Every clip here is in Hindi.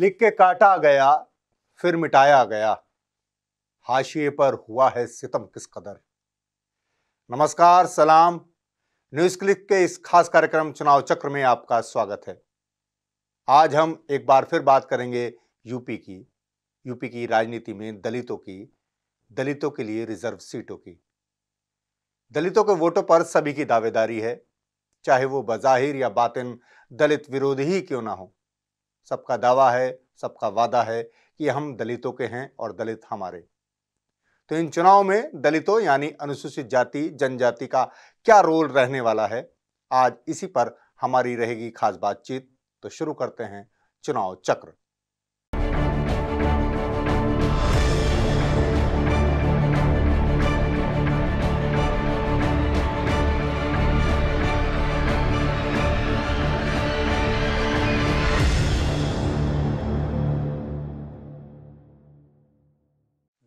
लिख के काटा गया फिर मिटाया गया हाशिए पर हुआ है सितम किस कदर नमस्कार सलाम न्यूज क्लिक के इस खास कार्यक्रम चुनाव चक्र में आपका स्वागत है आज हम एक बार फिर बात करेंगे यूपी की यूपी की राजनीति में दलितों की दलितों के लिए रिजर्व सीटों की दलितों के वोटों पर सभी की दावेदारी है चाहे वो बज़ाहिर या बातिन दलित विरोधी ही क्यों ना हो सबका दावा है सबका वादा है कि हम दलितों के हैं और दलित हमारे तो इन चुनाव में दलितों यानी अनुसूचित जाति जनजाति का क्या रोल रहने वाला है आज इसी पर हमारी रहेगी खास बातचीत तो शुरू करते हैं चुनाव चक्र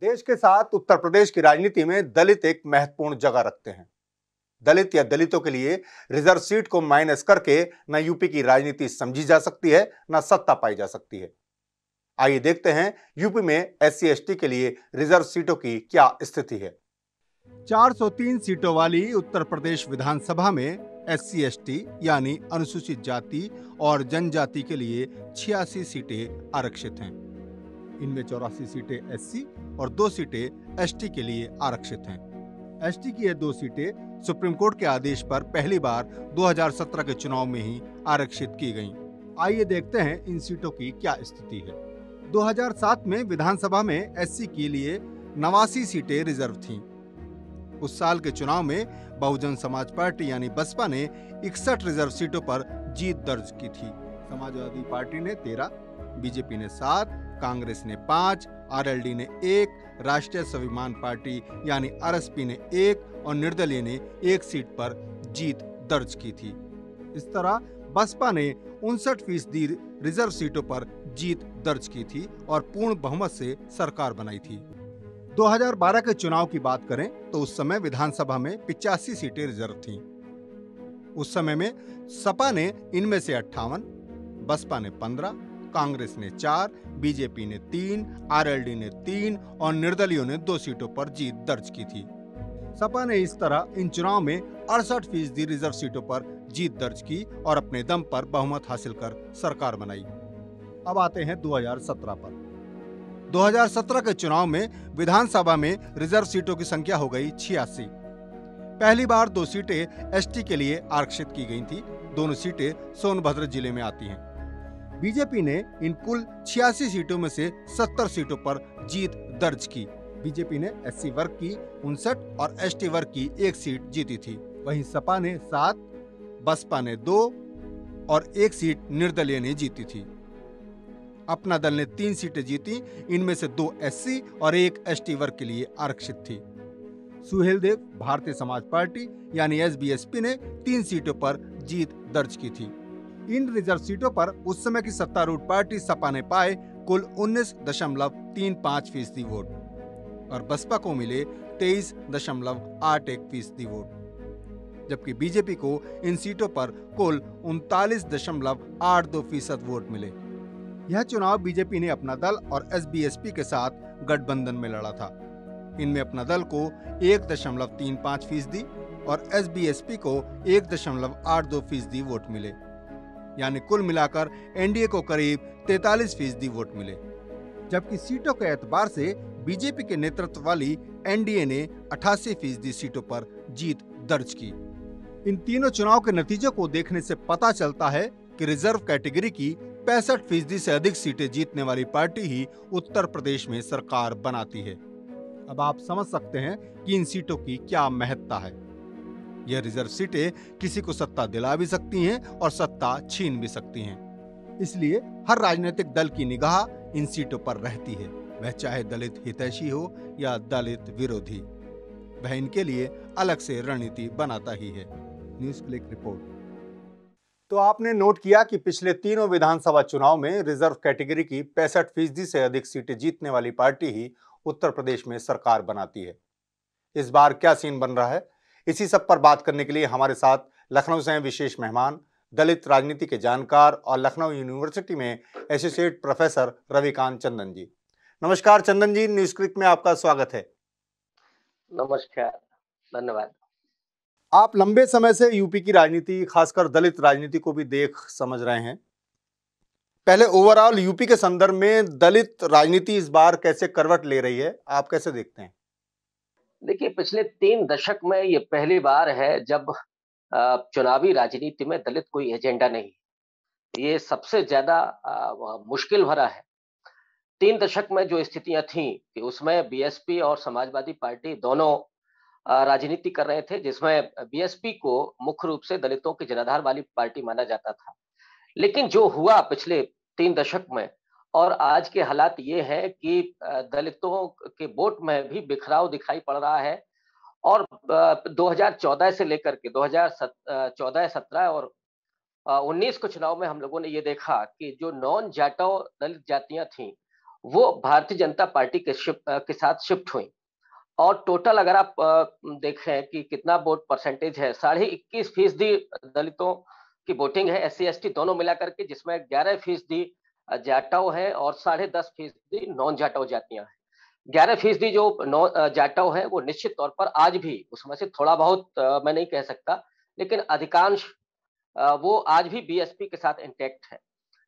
देश के साथ उत्तर प्रदेश की राजनीति में दलित एक महत्वपूर्ण जगह रखते हैं दलित या दलितों के लिए रिजर्व सीट को माइनस करके न यूपी की राजनीति समझी जा सकती है न सत्ता पाई जा सकती है आइए देखते हैं यूपी में एस सी के लिए रिजर्व सीटों की क्या स्थिति है 403 सीटों वाली उत्तर प्रदेश विधानसभा में एस सी यानी अनुसूचित जाति और जनजाति के लिए छियासी सीटें आरक्षित हैं इनमें चौरासी सीटें एस और दो सीटें एस के लिए आरक्षित हैं एस की ये दो सीटें सुप्रीम कोर्ट के आदेश पर पहली बार 2017 के चुनाव में ही आरक्षित की गयी आइए देखते हैं इन सीटों की क्या स्थिति है 2007 में विधानसभा में एस के लिए नवासी सीटें रिजर्व थीं। उस साल के चुनाव में बहुजन समाज पार्टी यानी बसपा ने इकसठ रिजर्व सीटों पर जीत दर्ज की थी समाजवादी पार्टी ने तेरह बीजेपी ने सात कांग्रेस ने पांच आरएलडी ने एक राष्ट्रीय स्वाभिमान पार्टी यानी आरएसपी ने एक और निर्दलीय ने एक सीट पर जीत दर्ज की थी इस तरह बसपा ने उनसठ फीसदी रिजर्व सीटों पर जीत दर्ज की थी और पूर्ण बहुमत से सरकार बनाई थी 2012 के चुनाव की बात करें तो उस समय विधानसभा में पिचासी सीटें रिजर्व थीं। उस समय में सपा ने इनमें से अट्ठावन बसपा ने पंद्रह कांग्रेस ने चार बीजेपी ने तीन आरएलडी ने तीन और निर्दलियों ने दो सीटों पर जीत दर्ज की थी सपा ने इस तरह इन चुनाव में अड़सठ फीसदी रिजर्व सीटों पर जीत दर्ज की और अपने दम पर बहुमत हासिल कर सरकार बनाई अब आते हैं 2017 पर 2017 के चुनाव में विधानसभा में रिजर्व सीटों की संख्या हो गई छियासी पहली बार दो सीटें एसटी के लिए आरक्षित की गई थी दोनों सीटें सोनभद्र जिले में आती हैं बीजेपी ने इन कुल छियासी सीटों में से सत्तर सीटों पर जीत दर्ज की बीजेपी ने एस वर्ग की उनसठ और एस वर्ग की एक सीट जीती थी वहीं सपा ने सात बसपा ने दो और एक सीट निर्दलीय ने जीती थी अपना दल ने तीन सीटें जीती इनमें से दो एस और एक एस वर्ग के लिए आरक्षित थी सुहेल देव भारतीय समाज पार्टी यानी एस ने तीन सीटों पर जीत दर्ज की थी इन रिजर्व सीटों पर उस समय की सत्तारूढ़ पार्टी सपा ने पाए कुल उन्नीस दशमलव तीन पाँच फीसदी वोट और बसपा को मिले तेईस दशमलव आठ एक फीसदी वोट जबकि बीजेपी को इन सीटों पर कुल उनतालीस दशमलव आठ दो फीसद वोट मिले यह चुनाव बीजेपी ने अपना दल और एसबीएसपी के साथ गठबंधन में लड़ा था इनमें अपना दल को एक दशमलव तीन पाँच फीसदी और एसबीएसपी को एक दशमलव आठ दो फीसदी वोट मिले यानी कुल मिलाकर एनडीए को करीब तैतालीस फीसदी वोट मिले जबकि सीटों के एतबार से बीजेपी के नेतृत्व वाली एनडीए ने अठासी फीसदी सीटों पर जीत दर्ज की इन तीनों चुनाव के नतीजों को देखने से पता चलता है कि रिजर्व कैटेगरी की पैंसठ फीसदी से अधिक सीटें जीतने वाली पार्टी ही उत्तर प्रदेश में सरकार बनाती है अब आप समझ सकते हैं कि इन सीटों की क्या महत्ता है यह रिजर्व सीटें किसी को सत्ता दिला भी सकती हैं और सत्ता छीन भी सकती हैं इसलिए हर राजनीतिक दल की निगाह इन सीटों पर रहती है वह चाहे दलित हितैषी हो या दलित विरोधी वह इनके लिए अलग से रणनीति बनाता ही है न्यूज क्लिक रिपोर्ट तो आपने नोट किया कि पिछले तीनों विधानसभा चुनाव में रिजर्व कैटेगरी की पैंसठ फीसदी से अधिक सीटें जीतने वाली पार्टी ही उत्तर प्रदेश में सरकार बनाती है इस बार क्या सीन बन रहा है इसी सब पर बात करने के लिए हमारे साथ लखनऊ से हैं विशेष मेहमान दलित राजनीति के जानकार और लखनऊ यूनिवर्सिटी में एसोसिएट प्रोफेसर रविकांत चंदन जी नमस्कार चंदन जी न्यूज क्लिक में आपका स्वागत है नमस्कार धन्यवाद आप लंबे समय से यूपी की राजनीति खासकर दलित राजनीति को भी देख समझ रहे हैं पहले ओवरऑल यूपी के संदर्भ में दलित राजनीति इस बार कैसे करवट ले रही है आप कैसे देखते हैं देखिए पिछले तीन दशक में ये पहली बार है जब चुनावी राजनीति में दलित कोई एजेंडा नहीं ये सबसे ज्यादा मुश्किल भरा है तीन दशक में जो स्थितियां थी कि उसमें बीएसपी और समाजवादी पार्टी दोनों राजनीति कर रहे थे जिसमें बीएसपी को मुख्य रूप से दलितों की जनाधार वाली पार्टी माना जाता था लेकिन जो हुआ पिछले तीन दशक में और आज के हालात ये है कि दलितों के वोट में भी बिखराव दिखाई पड़ रहा है और 2014 से लेकर के 2014 17 और 19 के चुनाव में हम लोगों ने ये देखा कि जो नॉन जाटो दलित जातियां थीं वो भारतीय जनता पार्टी के के साथ शिफ्ट हुई और टोटल अगर आप देखें कि कितना वोट परसेंटेज है साढ़े इक्कीस फीसदी दलितों की वोटिंग है एस सी दोनों मिलाकर के जिसमें ग्यारह फीसदी जाटाओ है और साढ़े दस फीसदी नॉन जाटाओ जातियां हैं ग्यारह फीसदी जो नौ जाटाओ है वो निश्चित तौर पर आज भी उसमें से थोड़ा बहुत मैं नहीं कह सकता लेकिन अधिकांश वो आज भी बीएसपी के साथ इंटैक्ट है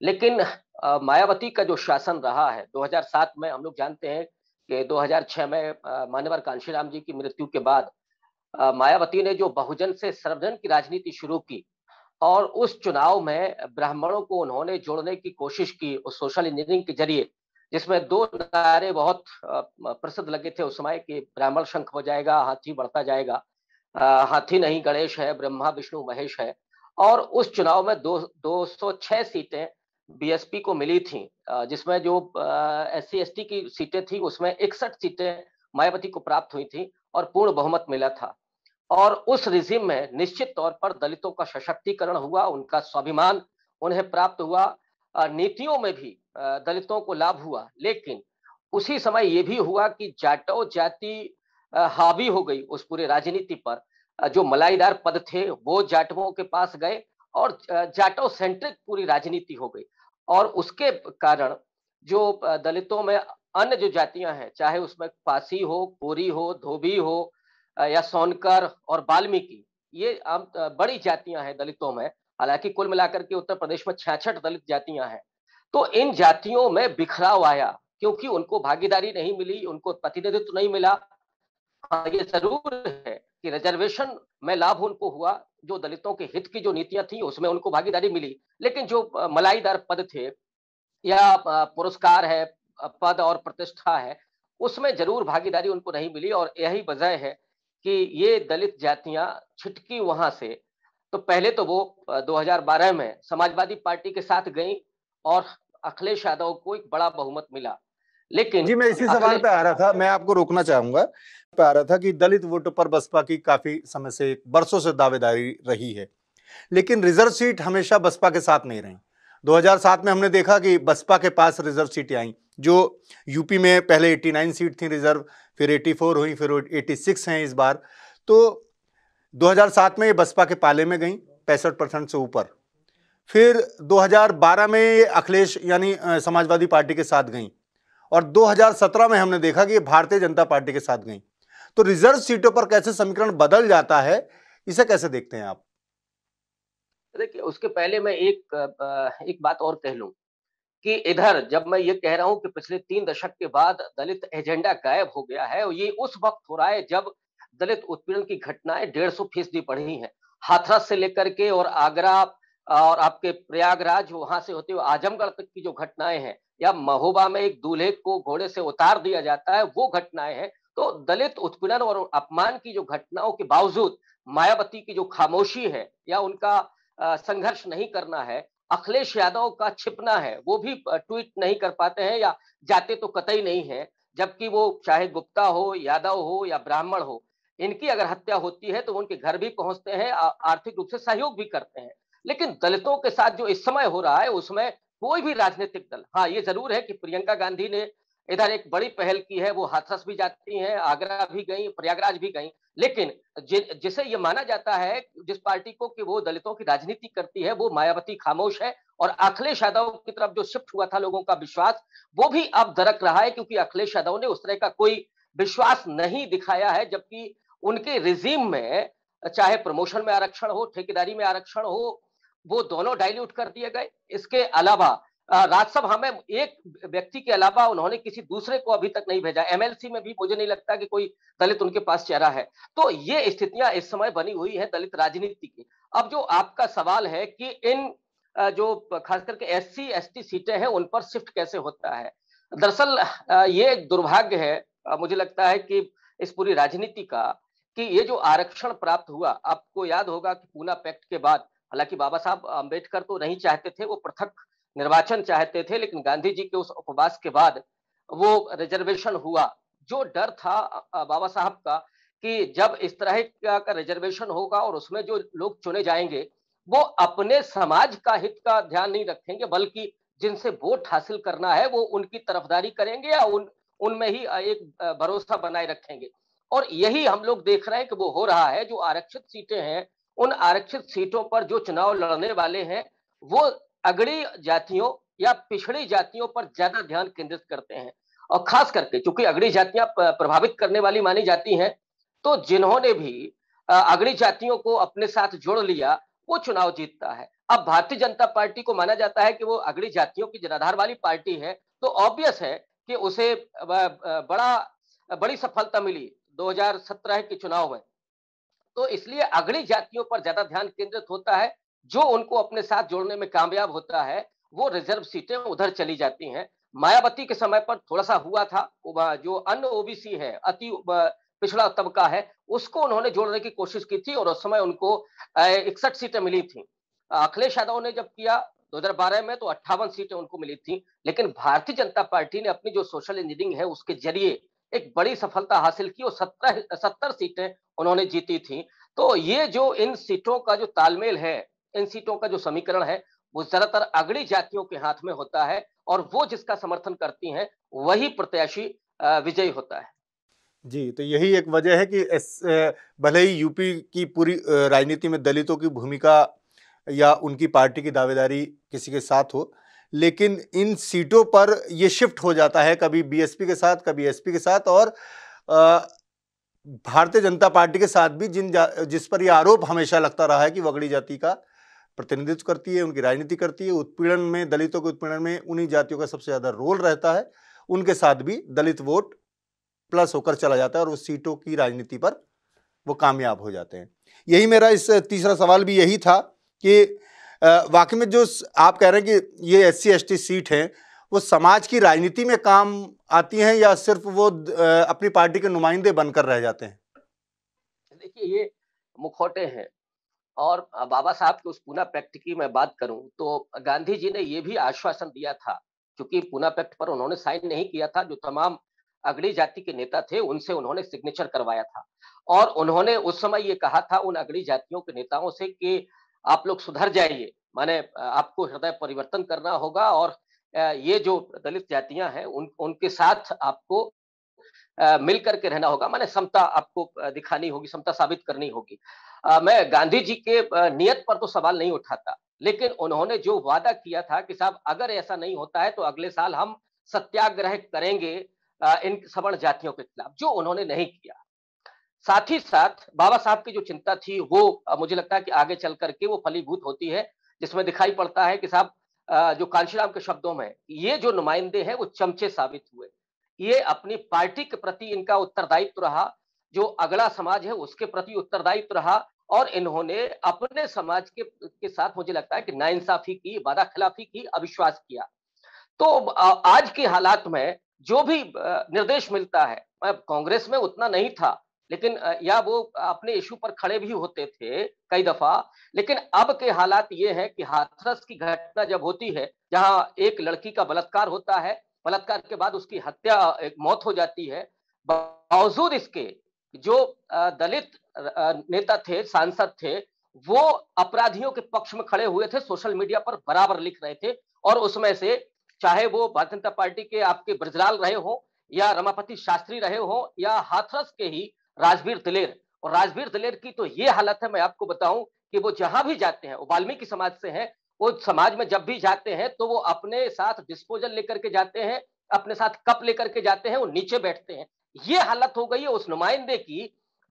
लेकिन मायावती का जो शासन रहा है 2007 में हम लोग जानते हैं कि 2006 में मान्यवर कांशीराम जी की मृत्यु के बाद मायावती ने जो बहुजन से सर्वजन की राजनीति शुरू की और उस चुनाव में ब्राह्मणों को उन्होंने जोड़ने की कोशिश की उस सोशल इंजीनियरिंग के जरिए जिसमें दो नारे बहुत प्रसिद्ध लगे थे उस समय कि ब्राह्मण शंख हो जाएगा हाथी बढ़ता जाएगा हाथी नहीं गणेश है ब्रह्मा विष्णु महेश है और उस चुनाव में दो दो सौ छह सीटें बीएसपी को मिली थी जिसमें जो एस सी की सीटें थी उसमें इकसठ सीटें मायावती को प्राप्त हुई थी और पूर्ण बहुमत मिला था और उस रिजिम में निश्चित तौर पर दलितों का सशक्तिकरण हुआ उनका स्वाभिमान उन्हें प्राप्त हुआ नीतियों में भी दलितों को लाभ हुआ लेकिन उसी समय ये भी हुआ कि जाटो जाति हावी हो गई उस पूरे राजनीति पर जो मलाईदार पद थे वो जाटवों के पास गए और जाटो सेंट्रिक पूरी राजनीति हो गई और उसके कारण जो दलितों में अन्य जो जातियां हैं चाहे उसमें पासी हो कोरी हो धोबी हो या सोनकर और वाल्मीकि ये आम बड़ी जातियां हैं दलितों में हालांकि कुल मिलाकर के उत्तर प्रदेश में छियासठ दलित जातियां हैं तो इन जातियों में बिखराव आया क्योंकि उनको भागीदारी नहीं मिली उनको प्रतिनिधित्व नहीं मिला हाँ ये जरूर है कि रिजर्वेशन में लाभ उनको हुआ जो दलितों के हित की जो नीतियां थी उसमें उनको भागीदारी मिली लेकिन जो मलाईदार पद थे या पुरस्कार है पद और प्रतिष्ठा है उसमें जरूर भागीदारी उनको नहीं मिली और यही वजह है कि ये दलित जातियां छिटकी वहां से तो पहले तो वो 2012 में समाजवादी पार्टी के साथ गई और अखिलेश यादव को एक बड़ा बहुमत मिला लेकिन जी मैं इसी सवाल पे आ रहा था मैं आपको रोकना चाहूंगा पे आ रहा था कि दलित वोट पर बसपा की काफी समय से बरसों से दावेदारी रही है लेकिन रिजर्व सीट हमेशा बसपा के साथ नहीं रही 2007 में हमने देखा कि बसपा के पास रिजर्व सीटें आई जो यूपी में पहले 89 सीट थी रिजर्व फिर 84 हुई फिर 86 हैं इस बार तो 2007 में ये बसपा के पाले में गई पैंसठ परसेंट से ऊपर फिर 2012 में ये अखिलेश यानी समाजवादी पार्टी के साथ गई और 2017 में हमने देखा कि ये भारतीय जनता पार्टी के साथ गई तो रिजर्व सीटों पर कैसे समीकरण बदल जाता है इसे कैसे देखते हैं आप देखिए उसके पहले मैं एक एक बात और कह लूं कि इधर जब मैं ये कह रहा हूं कि पिछले तीन दशक के बाद दलित एजेंडा गायब हो गया है और ये उस वक्त हो रहा है जब दलित उत्पीड़न की घटनाएं डेढ़ सौ फीसदी बढ़ी हैं हाथरस से लेकर के और आगरा और आपके प्रयागराज वहां से होते हुए आजमगढ़ तक की जो घटनाएं हैं या महोबा में एक दूल्हे को घोड़े से उतार दिया जाता है वो घटनाएं हैं तो दलित उत्पीड़न और अपमान की जो घटनाओं के बावजूद मायावती की जो खामोशी है या उनका संघर्ष नहीं करना है अखिलेश यादव का छिपना है वो भी ट्वीट नहीं कर पाते हैं या जाते तो कतई नहीं है जबकि वो चाहे गुप्ता हो यादव हो या ब्राह्मण हो इनकी अगर हत्या होती है तो उनके घर भी पहुंचते हैं आर्थिक रूप से सहयोग भी करते हैं लेकिन दलितों के साथ जो इस समय हो रहा है उसमें कोई भी राजनीतिक दल हाँ ये जरूर है कि प्रियंका गांधी ने इधर एक बड़ी पहल की है वो हाथरस भी जाती हैं आगरा भी गई प्रयागराज भी गई लेकिन जिसे ये माना जाता है जिस पार्टी को कि वो दलितों की राजनीति करती है वो मायावती खामोश है और अखिलेश यादव की तरफ जो शिफ्ट हुआ था लोगों का विश्वास वो भी अब दरक रहा है क्योंकि अखिलेश यादव ने उस तरह का कोई विश्वास नहीं दिखाया है जबकि उनके रिजीम में चाहे प्रमोशन में आरक्षण हो ठेकेदारी में आरक्षण हो वो दोनों डाइल्यूट कर दिए गए इसके अलावा राज्यसभा में एक व्यक्ति के अलावा उन्होंने किसी दूसरे को अभी तक नहीं भेजा एमएलसी में भी मुझे नहीं लगता कि कोई दलित उनके पास चेहरा है तो ये स्थितियां इस समय बनी हुई है दलित राजनीति की अब जो आपका सवाल है कि इन जो खास करके एस सी एस टी सीटें हैं उन पर शिफ्ट कैसे होता है दरअसल ये दुर्भाग्य है मुझे लगता है कि इस पूरी राजनीति का कि ये जो आरक्षण प्राप्त हुआ आपको याद होगा कि पूना पैक्ट के बाद हालांकि बाबा साहब अम्बेडकर तो नहीं चाहते थे वो पृथक निर्वाचन चाहते थे लेकिन गांधी जी के उस उपवास के बाद वो रिजर्वेशन हुआ जो डर था बाबा साहब का कि जब इस तरह का रिजर्वेशन होगा और उसमें जो लोग चुने जाएंगे वो अपने समाज का हित का ध्यान नहीं रखेंगे बल्कि जिनसे वोट हासिल करना है वो उनकी तरफदारी करेंगे या उन उनमें ही एक भरोसा बनाए रखेंगे और यही हम लोग देख रहे हैं कि वो हो रहा है जो आरक्षित सीटें हैं उन आरक्षित सीटों पर जो चुनाव लड़ने वाले हैं वो अगड़ी जातियों या पिछड़ी जातियों पर ज्यादा ध्यान केंद्रित करते हैं और खास करके चूंकि अगड़ी जातियां प्रभावित करने वाली मानी जाती हैं तो जिन्होंने भी अगड़ी जातियों को अपने साथ जोड़ लिया वो चुनाव जीतता है अब भारतीय जनता पार्टी को माना जाता है कि वो अगड़ी जातियों की जनाधार वाली पार्टी है तो ऑब्वियस है कि उसे बड़ा बड़ी सफलता मिली 2017 के चुनाव में तो इसलिए अगड़ी जातियों पर ज्यादा ध्यान केंद्रित होता है जो उनको अपने साथ जोड़ने में कामयाब होता है वो रिजर्व सीटें उधर चली जाती हैं मायावती के समय पर थोड़ा सा हुआ था जो अन्य ओबीसी है अति पिछड़ा तबका है उसको उन्होंने जोड़ने की कोशिश की थी और उस समय उनको इकसठ सीटें मिली थी अखिलेश यादव ने जब किया 2012 में तो अट्ठावन सीटें उनको मिली थी लेकिन भारतीय जनता पार्टी ने अपनी जो सोशल इंजीनियरिंग है उसके जरिए एक बड़ी सफलता हासिल की और सत्रह सत्तर सीटें उन्होंने जीती थी तो ये जो इन सीटों का जो तालमेल है इन सीटों का जो समीकरण है वो ज्यादातर अगड़ी जातियों के हाथ में होता है और वो जिसका समर्थन करती हैं वही प्रत्याशी विजयी होता है जी तो यही एक वजह है कि भले ही यूपी की पूरी राजनीति में दलितों की भूमिका या उनकी पार्टी की दावेदारी किसी के साथ हो लेकिन इन सीटों पर ये शिफ्ट हो जाता है कभी बीएसपी के साथ कभी एसपी के साथ और भारतीय जनता पार्टी के साथ भी जिन जिस पर यह आरोप हमेशा लगता रहा है कि वगड़ी जाति का प्रतिनिधित्व करती है उनकी राजनीति करती है उत्पीड़न में दलितों के उत्पीड़न में उन्हीं जातियों का सबसे ज़्यादा रोल रहता है उनके साथ भी दलित वोट प्लस होकर चला जाता है और वो सीटों की राजनीति पर वो कामयाब हो जाते हैं यही मेरा इस तीसरा सवाल भी यही था कि वाकई में जो आप कह रहे हैं कि ये एस सी सीट हैं वो समाज की राजनीति में काम आती हैं या सिर्फ वो अपनी पार्टी के नुमाइंदे बनकर रह जाते हैं देखिए ये मुखौटे हैं और बाबा साहब के उस पुना पैक्ट की मैं बात करूं तो गांधी जी ने ये भी आश्वासन दिया था क्योंकि पुना पैक्ट पर उन्होंने साइन नहीं किया था जो तमाम अगड़ी जाति के नेता थे उनसे उन्होंने सिग्नेचर करवाया था और उन्होंने उस समय ये कहा था उन अगड़ी जातियों के नेताओं से कि आप लोग सुधर जाइए माने आपको हृदय परिवर्तन करना होगा और ये जो दलित जातियां हैं उन उनके साथ आपको मिल करके रहना होगा मैंने समता आपको दिखानी होगी समता साबित करनी होगी मैं गांधी जी के नियत पर तो सवाल नहीं उठाता लेकिन उन्होंने जो वादा किया था कि साहब अगर ऐसा नहीं होता है तो अगले साल हम सत्याग्रह करेंगे इन सवर्ण जातियों के खिलाफ जो उन्होंने नहीं किया साथ ही साथ बाबा साहब की जो चिंता थी वो मुझे लगता है कि आगे चल करके वो फलीभूत होती है जिसमें दिखाई पड़ता है कि साहब जो कांशीराम के शब्दों में ये जो नुमाइंदे हैं वो चमचे साबित हुए ये अपनी पार्टी के प्रति इनका उत्तरदायित्व रहा जो अगला समाज है उसके प्रति उत्तरदायित्व रहा और इन्होंने अपने समाज के के साथ मुझे लगता है कि नाइंसाफी की वादा खिलाफी की अविश्वास किया तो आज के हालात में जो भी निर्देश मिलता है कांग्रेस में उतना नहीं था लेकिन या वो अपने इशू पर खड़े भी होते थे कई दफा लेकिन अब के हालात ये हैं कि हाथरस की घटना जब होती है जहां एक लड़की का बलात्कार होता है बलात्कार के बाद उसकी हत्या एक मौत हो जाती है बावजूद इसके जो दलित नेता थे सांसद थे वो अपराधियों के पक्ष में खड़े हुए थे सोशल मीडिया पर बराबर लिख रहे थे और उसमें से चाहे वो भारतीय जनता पार्टी के आपके ब्रजलाल रहे हो या रमापति शास्त्री रहे हो या हाथरस के ही राजवीर दिलेर और राजवीर दिलेर की तो ये हालत है मैं आपको बताऊं कि वो जहां भी जाते हैं वो वाल्मीकि समाज से हैं वो समाज में जब भी जाते हैं तो वो अपने साथ डिस्पोजल लेकर के जाते हैं अपने साथ कप लेकर के जाते हैं वो नीचे बैठते हैं ये हालत हो गई है उस नुमाइंदे की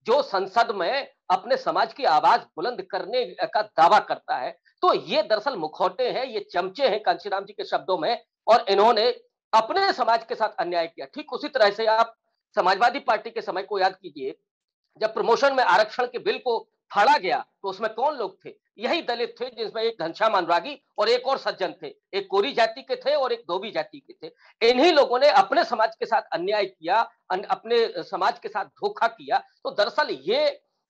जो संसद में अपने समाज की आवाज बुलंद करने का दावा करता है तो ये दरअसल मुखौटे हैं ये चमचे हैं कांशीराम जी के शब्दों में और इन्होंने अपने समाज के साथ अन्याय किया ठीक उसी तरह से आप समाजवादी पार्टी के समय को याद कीजिए जब प्रमोशन में आरक्षण के बिल को फाड़ा गया तो उसमें कौन लोग थे यही दलित थे जिसमें एक घनश्याम अनुरागी और एक और सज्जन थे एक कोरी जाति के थे और एक धोबी जाति के थे इन्हीं लोगों ने अपने समाज के साथ अन्याय किया अपने समाज के साथ धोखा किया तो दरअसल ये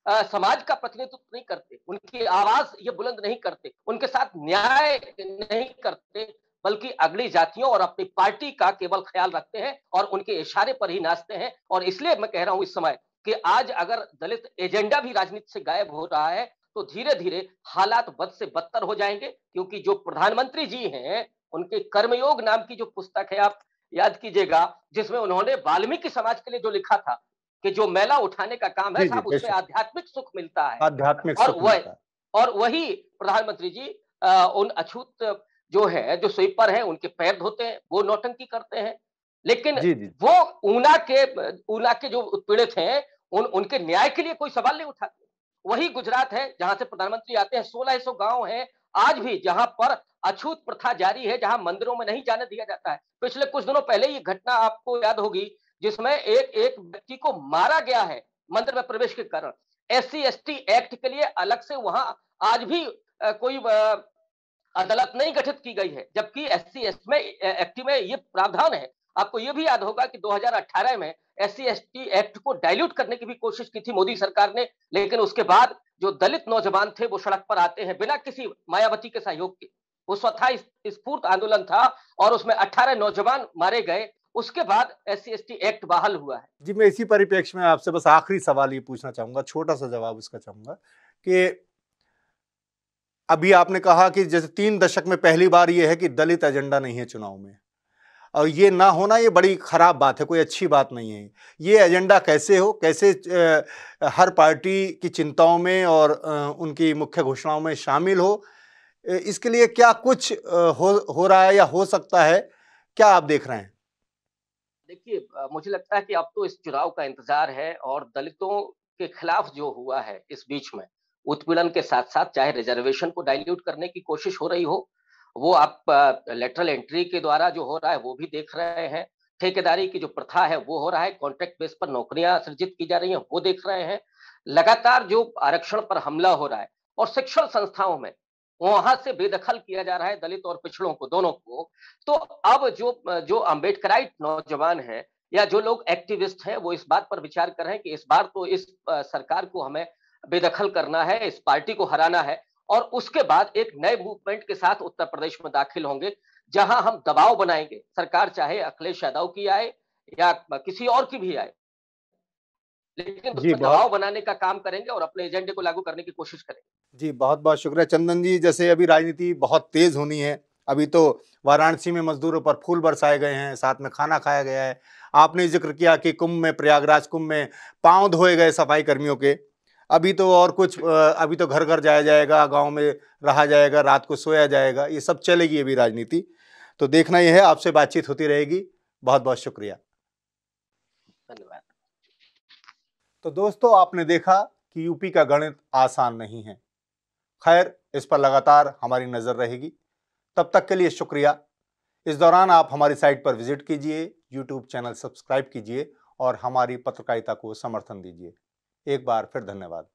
आ, समाज का प्रतिनिधित्व नहीं करते उनकी आवाज ये बुलंद नहीं करते उनके साथ न्याय नहीं करते बल्कि अगली जातियों और अपनी पार्टी का केवल ख्याल रखते हैं और उनके इशारे पर ही नाचते हैं और इसलिए मैं कह रहा हूं इस समय कि आज अगर दलित एजेंडा भी राजनीति से गायब हो रहा है तो धीरे धीरे हालात बद से बदतर हो जाएंगे क्योंकि जो प्रधानमंत्री जी हैं उनके कर्मयोग नाम की जो पुस्तक है आप याद कीजिएगा जिसमें उन्होंने वाल्मीकि समाज के लिए जो लिखा था कि जो मेला उठाने का काम है साहब उसमें आध्यात्मिक सुख मिलता है आध्यात्मिक और वह और वही प्रधानमंत्री जी आ, उन अछूत जो है जो स्वीपर है उनके पैर धोते हैं वो नौटंकी करते हैं लेकिन जी, जी, वो ऊना के ऊना के जो उत्पीड़ित हैं उन उनके न्याय के लिए कोई सवाल नहीं उठाते वही गुजरात है जहां से प्रधानमंत्री आते हैं सोलह सौ गांव है आज भी जहां पर अछूत प्रथा जारी है जहां मंदिरों में नहीं जाने दिया जाता है पिछले कुछ दिनों पहले ये घटना आपको याद होगी जिसमें एक एक व्यक्ति को मारा गया है मंदिर में प्रवेश के कारण एस सी एक्ट के लिए अलग से वहां आज भी कोई अदालत नहीं गठित की गई है जबकि एस सी में एक्ट में ये प्रावधान है आपको यह भी याद होगा कि 2018 में एस सी एक्ट को डाइल्यूट करने की भी कोशिश की थी मोदी सरकार ने लेकिन उसके बाद जो दलित नौजवान थे वो सड़क पर आते हैं बिना किसी मायावती के सहयोग के वो स्वतः स्फूर्त आंदोलन था और उसमें अठारह नौजवान मारे गए उसके बाद एस सी एक्ट बहाल हुआ है जी मैं इसी परिप्रेक्ष्य में आपसे बस आखिरी सवाल ये पूछना चाहूंगा छोटा सा जवाब उसका चाहूंगा कि अभी आपने कहा कि जैसे तीन दशक में पहली बार यह है कि दलित एजेंडा नहीं है चुनाव में और ये ना होना ये बड़ी ख़राब बात है कोई अच्छी बात नहीं है ये एजेंडा कैसे हो कैसे हर पार्टी की चिंताओं में और उनकी मुख्य घोषणाओं में शामिल हो इसके लिए क्या कुछ हो हो रहा है या हो सकता है क्या आप देख रहे हैं देखिए मुझे लगता है कि अब तो इस चुनाव का इंतजार है और दलितों के खिलाफ जो हुआ है इस बीच में उत्पीड़न के साथ साथ चाहे रिजर्वेशन को डाइल्यूट करने की कोशिश हो रही हो वो आप लेटरल एंट्री के द्वारा जो हो रहा है वो भी देख रहे हैं ठेकेदारी की जो प्रथा है वो हो रहा है कॉन्ट्रैक्ट बेस पर नौकरियां सृजित की जा रही हैं वो देख रहे हैं लगातार जो आरक्षण पर हमला हो रहा है और शिक्षण संस्थाओं में वहां से बेदखल किया जा रहा है दलित और पिछड़ों को दोनों को तो अब जो जो अम्बेडकराइट नौजवान है या जो लोग एक्टिविस्ट हैं वो इस बात पर विचार कर रहे हैं कि इस बार तो इस सरकार को हमें बेदखल करना है इस पार्टी को हराना है और उसके बाद एक नए मूवमेंट के साथ उत्तर प्रदेश में दाखिल होंगे जहां हम दबाव बनाएंगे सरकार चाहे अखिलेश यादव की आए या किसी और की भी आए लेकिन दबाव बनाने का काम करेंगे और अपने एजेंडे को लागू करने की कोशिश करेंगे जी बहुत बहुत शुक्रिया चंदन जी जैसे अभी राजनीति बहुत तेज होनी है अभी तो वाराणसी में मजदूरों पर फूल बरसाए गए हैं साथ में खाना खाया गया है आपने जिक्र किया कि कुंभ में प्रयागराज कुंभ में पांव धोए गए सफाई कर्मियों के अभी तो और कुछ अभी तो घर घर जाया जाएगा गांव में रहा जाएगा रात को सोया जाएगा ये सब चलेगी अभी राजनीति तो देखना यह है आपसे बातचीत होती रहेगी बहुत बहुत शुक्रिया धन्यवाद तो दोस्तों आपने देखा कि यूपी का गणित आसान नहीं है खैर इस पर लगातार हमारी नज़र रहेगी तब तक के लिए शुक्रिया इस दौरान आप हमारी साइट पर विजिट कीजिए यूट्यूब चैनल सब्सक्राइब कीजिए और हमारी पत्रकारिता को समर्थन दीजिए एक बार फिर धन्यवाद